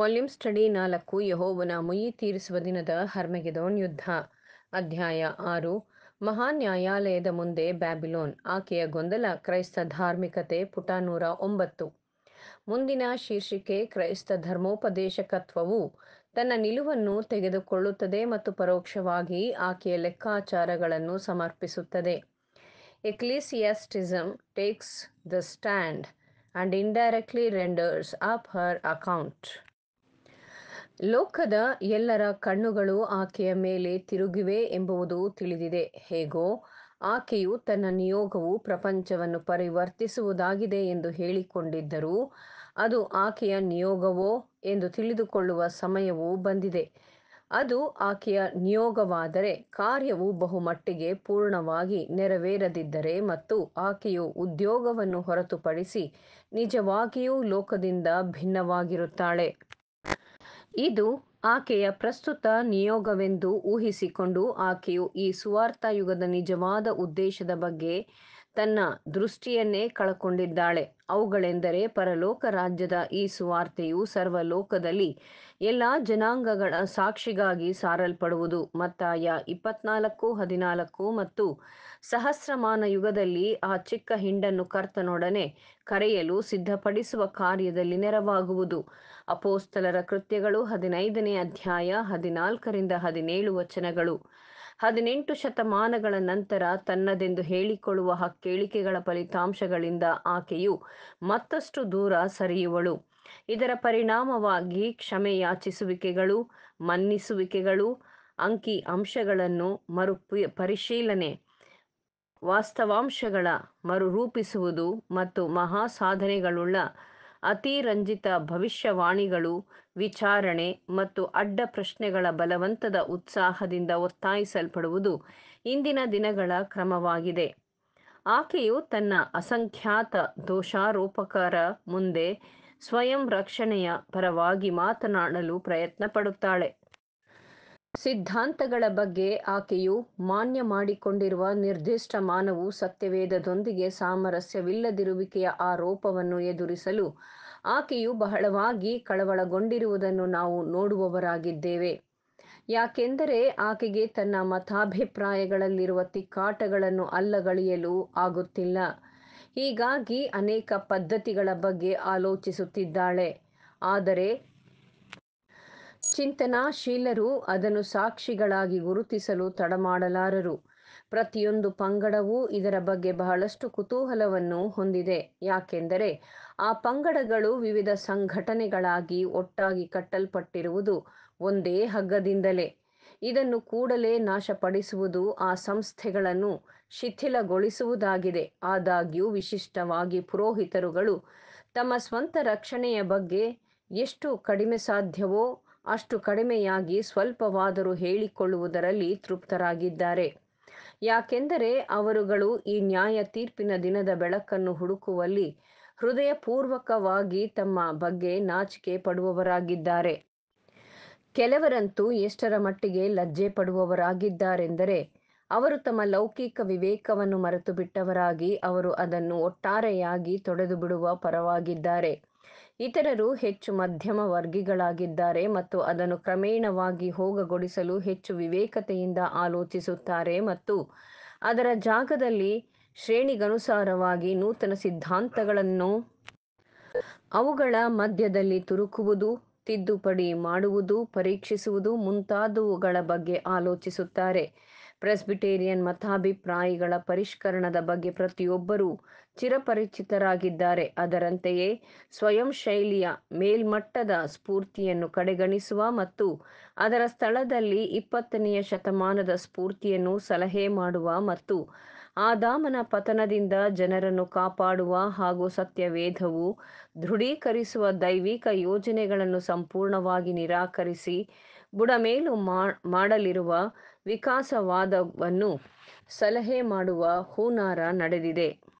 volume study ನಾಲ್ಕು ಯಹೋವನ ಮುಯಿ ತೀರಿಸುವ ದಿನದ ಹರ್ಮೆಗೆದೋನ್ ಯುದ್ಧ ಅಧ್ಯಾಯ ಆರು ಮಹಾ ನ್ಯಾಯಾಲಯದ ಮುಂದೆ ಬ್ಯಾಬಿಲೋನ್ ಆಕೆಯ ಗೊಂದಲ ಕ್ರೈಸ್ತ ಧಾರ್ಮಿಕತೆ ಪುಟ ನೂರ ಒಂಬತ್ತು ಮುಂದಿನ ಶೀರ್ಷಿಕೆ ಕ್ರೈಸ್ತ ಧರ್ಮೋಪದೇಶಕತ್ವವು ತನ್ನ ನಿಲುವನ್ನು ತೆಗೆದುಕೊಳ್ಳುತ್ತದೆ ಮತ್ತು ಪರೋಕ್ಷವಾಗಿ ಆಕೆಯ ಲೆಕ್ಕಾಚಾರಗಳನ್ನು ಸಮರ್ಪಿಸುತ್ತದೆ ecclesiasticism takes the stand and indirectly renders up her account ಲೋಕದ ಎಲ್ಲರ ಕಣ್ಣುಗಳು ಆಕೆಯ ಮೇಲೆ ತಿರುಗಿವೆ ಎಂಬುದು ತಿಳಿದಿದೆ ಹೇಗೋ ಆಕೆಯು ತನ್ನ ನಿಯೋಗವು ಪ್ರಪಂಚವನ್ನು ಪರಿವರ್ತಿಸುವುದಾಗಿದೆ ಎಂದು ಹೇಳಿಕೊಂಡಿದ್ದರೂ ಅದು ಆಕೆಯ ನಿಯೋಗವೋ ಎಂದು ತಿಳಿದುಕೊಳ್ಳುವ ಸಮಯವೂ ಬಂದಿದೆ ಅದು ಆಕೆಯ ನಿಯೋಗವಾದರೆ ಕಾರ್ಯವು ಬಹುಮಟ್ಟಿಗೆ ಪೂರ್ಣವಾಗಿ ನೆರವೇರದಿದ್ದರೆ ಮತ್ತು ಆಕೆಯು ಉದ್ಯೋಗವನ್ನು ಹೊರತುಪಡಿಸಿ ನಿಜವಾಗಿಯೂ ಲೋಕದಿಂದ ಭಿನ್ನವಾಗಿರುತ್ತಾಳೆ ಇದು ಆಕೆಯ ಪ್ರಸ್ತುತ ನಿಯೋಗವೆಂದು ಊಹಿಸಿಕೊಂಡು ಆಕೆಯು ಈ ಸುವಾರ್ಥ ಯುಗದ ನಿಜವಾದ ಉದ್ದೇಶದ ಬಗ್ಗೆ ತನ್ನ ದೃಷ್ಟಿಯನ್ನೇ ಕಳಕೊಂಡಿದ್ದಾಳೆ ಅವುಗಳೆಂದರೆ ಪರಲೋಕ ರಾಜ್ಯದ ಈ ಸುವಾರ್ತೆಯು ಸರ್ವಲೋಕದಲ್ಲಿ ಎಲ್ಲ ಜನಾಂಗಗಳ ಸಾಕ್ಷಿಗಾಗಿ ಸಾರಲ್ಪಡುವುದು ಮತ್ತಾಯ ಇಪ್ಪತ್ನಾಲ್ಕು ಹದಿನಾಲ್ಕು ಮತ್ತು ಸಹಸ್ರಮಾನ ಯುಗದಲ್ಲಿ ಆ ಚಿಕ್ಕ ಹಿಂಡನ್ನು ಕರ್ತನೊಡನೆ ಕರೆಯಲು ಸಿದ್ಧಪಡಿಸುವ ಕಾರ್ಯದಲ್ಲಿ ನೆರವಾಗುವುದು ಅಪೋಸ್ತಲರ ಕೃತ್ಯಗಳು ಹದಿನೈದನೇ ಅಧ್ಯಾಯ ಹದಿನಾಲ್ಕರಿಂದ ಹದಿನೇಳು ವಚನಗಳು ಹದಿನೆಂಟು ಶತಮಾನಗಳ ನಂತರ ತನ್ನದೆಂದು ಹೇಳಿಕೊಳ್ಳುವ ಹಕ್ಕೇಳಿಕೆಗಳ ಫಲಿತಾಂಶಗಳಿಂದ ಆಕೆಯು ಮತ್ತಷ್ಟು ದೂರ ಸರಿಯುವಳು ಇದರ ಪರಿಣಾಮವಾಗಿ ಕ್ಷಮೆಯಾಚಿಸುವಿಕೆಗಳು ಮನ್ನಿಸುವಿಕೆಗಳು ಅಂಕಿ ಅಂಶಗಳನ್ನು ಮರು ಪರಿಶೀಲನೆ ವಾಸ್ತವಾಂಶಗಳ ಮರುರೂಪಿಸುವುದು ಮತ್ತು ಮಹಾ ಸಾಧನೆಗಳುಳ್ಳ ಅತಿರಂಜಿತ ಭವಿಷ್ಯವಾಣಿಗಳು ವಿಚಾರಣೆ ಮತ್ತು ಅಡ್ಡ ಪ್ರಶ್ನೆಗಳ ಬಲವಂತದ ಉತ್ಸಾಹದಿಂದ ಒತ್ತಾಯಿಸಲ್ಪಡುವುದು ಇಂದಿನ ದಿನಗಳ ಕ್ರಮವಾಗಿದೆ ಆಕೆಯು ತನ್ನ ಅಸಂಖ್ಯಾತ ದೋಷಾರೋಪಕರ ಮುಂದೆ ಸ್ವಯಂ ರಕ್ಷಣೆಯ ಪರವಾಗಿ ಮಾತನಾಡಲು ಪ್ರಯತ್ನ ಪಡುತ್ತಾಳೆ ಸಿದ್ಧಾಂತಗಳ ಬಗ್ಗೆ ಆಕೆಯು ಮಾನ್ಯ ಮಾಡಿಕೊಂಡಿರುವ ನಿರ್ದಿಷ್ಟ ಮಾನವು ಸತ್ಯವೇದದೊಂದಿಗೆ ಸಾಮರಸ್ಯವಿಲ್ಲದಿರುವಿಕೆಯ ಆರೋಪವನ್ನು ಎದುರಿಸಲು ಆಕೆಯು ಬಹಳವಾಗಿ ಕಳವಳಗೊಂಡಿರುವುದನ್ನು ನಾವು ನೋಡುವವರಾಗಿದ್ದೇವೆ ಯಾಕೆಂದರೆ ಆಕೆಗೆ ತನ್ನ ಮತಾಭಿಪ್ರಾಯಗಳಲ್ಲಿರುವ ತಿಕ್ಕಾಟಗಳನ್ನು ಅಲ್ಲಗಳಿಯಲು ಆಗುತ್ತಿಲ್ಲ ಹೀಗಾಗಿ ಅನೇಕ ಪದ್ಧತಿಗಳ ಬಗ್ಗೆ ಆಲೋಚಿಸುತ್ತಿದ್ದಾಳೆ ಆದರೆ ಚಿಂತನಾಶೀಲರು ಅದನ್ನು ಸಾಕ್ಷಿಗಳಾಗಿ ಗುರುತಿಸಲು ತಡಮಾಡಲಾರರು ಪ್ರತಿಯೊಂದು ಪಂಗಡವೂ ಇದರ ಬಗ್ಗೆ ಬಹಳಷ್ಟು ಕುತೂಹಲವನ್ನು ಹೊಂದಿದೆ ಯಾಕೆಂದರೆ ಆ ಪಂಗಡಗಳು ವಿವಿಧ ಸಂಘಟನೆಗಳಾಗಿ ಒಟ್ಟಾಗಿ ಕಟ್ಟಲ್ಪಟ್ಟಿರುವುದು ಒಂದೇ ಹಗ್ಗದಿಂದಲೇ ಇದನ್ನು ಕೂಡಲೇ ನಾಶಪಡಿಸುವುದು ಆ ಸಂಸ್ಥೆಗಳನ್ನು ಶಿಥಿಲಗೊಳಿಸುವುದಾಗಿದೆ ಆದಾಗ್ಯೂ ವಿಶಿಷ್ಟವಾಗಿ ಪುರೋಹಿತರುಗಳು ತಮ್ಮ ಸ್ವಂತ ರಕ್ಷಣೆಯ ಬಗ್ಗೆ ಎಷ್ಟು ಕಡಿಮೆ ಸಾಧ್ಯವೋ ಅಷ್ಟು ಕಡಿಮೆಯಾಗಿ ಸ್ವಲ್ಪವಾದರೂ ಹೇಳಿಕೊಳ್ಳುವುದರಲ್ಲಿ ತೃಪ್ತರಾಗಿದ್ದಾರೆ ಯಾಕೆಂದರೆ ಅವರುಗಳು ಈ ನ್ಯಾಯ ತೀರ್ಪಿನ ದಿನದ ಬೆಳಕನ್ನು ಹುಡುಕುವಲ್ಲಿ ಹೃದಯಪೂರ್ವಕವಾಗಿ ತಮ್ಮ ಬಗ್ಗೆ ನಾಚಿಕೆ ಪಡುವವರಾಗಿದ್ದಾರೆ ಕೆಲವರಂತೂ ಎಷ್ಟರ ಮಟ್ಟಿಗೆ ಲಜ್ಜೆ ಪಡುವವರಾಗಿದ್ದಾರೆಂದರೆ ಅವರು ತಮ್ಮ ಲೌಕಿಕ ವಿವೇಕವನ್ನು ಮರೆತು ಬಿಟ್ಟವರಾಗಿ ಅವರು ಅದನ್ನು ಒಟ್ಟಾರೆಯಾಗಿ ತೊಡೆದು ಬಿಡುವ ಪರವಾಗಿದ್ದಾರೆ ಇತರರು ಹೆಚ್ಚು ಮಧ್ಯಮ ವರ್ಗಿಗಳಾಗಿದ್ದಾರೆ ಮತ್ತು ಅದನ್ನು ಕ್ರಮೇಣವಾಗಿ ಹೋಗಗೊಳಿಸಲು ಹೆಚ್ಚು ವಿವೇಕತೆಯಿಂದ ಆಲೋಚಿಸುತ್ತಾರೆ ಮತ್ತು ಅದರ ಜಾಗದಲ್ಲಿ ಶ್ರೇಣಿಗನುಸಾರವಾಗಿ ನೂತನ ಸಿದ್ಧಾಂತಗಳನ್ನು ಅವುಗಳ ಮಧ್ಯದಲ್ಲಿ ತುರುಕುವುದು ತಿದ್ದುಪಡಿ ಮಾಡುವುದು ಪರೀಕ್ಷಿಸುವುದು ಮುಂತಾದವುಗಳ ಬಗ್ಗೆ ಆಲೋಚಿಸುತ್ತಾರೆ ಪ್ರೆಸ್ಬಿಟೇರಿಯನ್ ಮತಾಭಿಪ್ರಾಯಗಳ ಪರಿಷ್ಕರಣದ ಬಗ್ಗೆ ಪ್ರತಿಯೊಬ್ಬರೂ ಚಿರಪರಿಚಿತರಾಗಿದ್ದಾರೆ ಅದರಂತೆಯೇ ಸ್ವಯಂ ಶೈಲಿಯ ಮೇಲ್ಮಟ್ಟದ ಸ್ಫೂರ್ತಿಯನ್ನು ಕಡೆಗಣಿಸುವ ಮತ್ತು ಅದರ ಸ್ಥಳದಲ್ಲಿ ಇಪ್ಪತ್ತನೆಯ ಶತಮಾನದ ಸ್ಫೂರ್ತಿಯನ್ನು ಸಲಹೆ ಮಾಡುವ ಮತ್ತು ಆದಾಮನ ಪತನದಿಂದ ಜನರನ್ನು ಕಾಪಾಡುವ ಹಾಗೂ ಸತ್ಯವೇಧವು ದೃಢೀಕರಿಸುವ ದೈವಿಕ ಯೋಜನೆಗಳನ್ನು ಸಂಪೂರ್ಣವಾಗಿ ನಿರಾಕರಿಸಿ ಬುಡಮೇಲು ಮಾಡಲಿರುವ ವಿಕಾಸವಾದವನ್ನು ಸಲಹೆ ಮಾಡುವ ಹೂನಾರ ನಡೆದಿದೆ